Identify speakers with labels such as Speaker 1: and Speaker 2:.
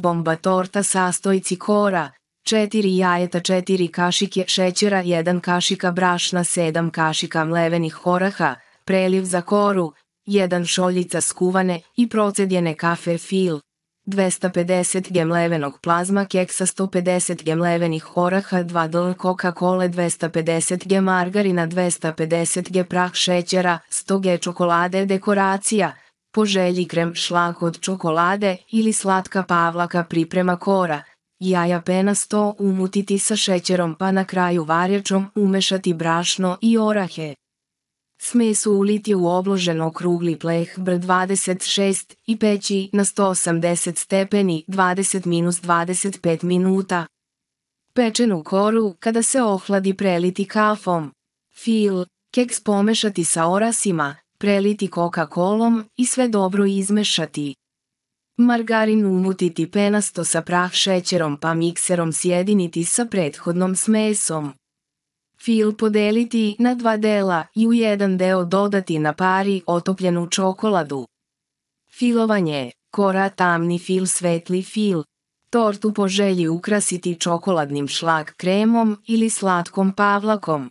Speaker 1: bomba torta sastoji kora, 4 jajeta, 4 kašike šećera, 1 kašika brašna, 7 kašika mlevenih oraha, preliv za koru, 1 šoljica skuvane i procedjene kafe fil, 250 g mlevenog plazma keksa, 150 g mlevenih oraha, 2 dl Coca-Cola, 250 g margarina, 250 g prah šećera, 100 g čokolade, dekoracija – po želji krem šlak od čokolade ili slatka pavlaka priprema kora. Jaja penasto umutiti sa šećerom pa na kraju varjačom umešati brašno i orahe. Smesu uliti u obložen okrugli pleh br26 i peći na 180 stepeni 20-25 minuta. Pečenu koru kada se ohladi preliti kafom. Fil, keks pomešati sa orasima, preliti Coca-Colom i sve dobro izmešati. Margarin umutiti penasto sa prah šećerom pa mikserom sjediniti sa prethodnom smesom. Fil podeliti na dva dela i u jedan deo dodati na pari otopljenu čokoladu. Filovanje, kora tamni fil svetli fil. Tortu po želji ukrasiti čokoladnim šlag kremom ili slatkom pavlakom.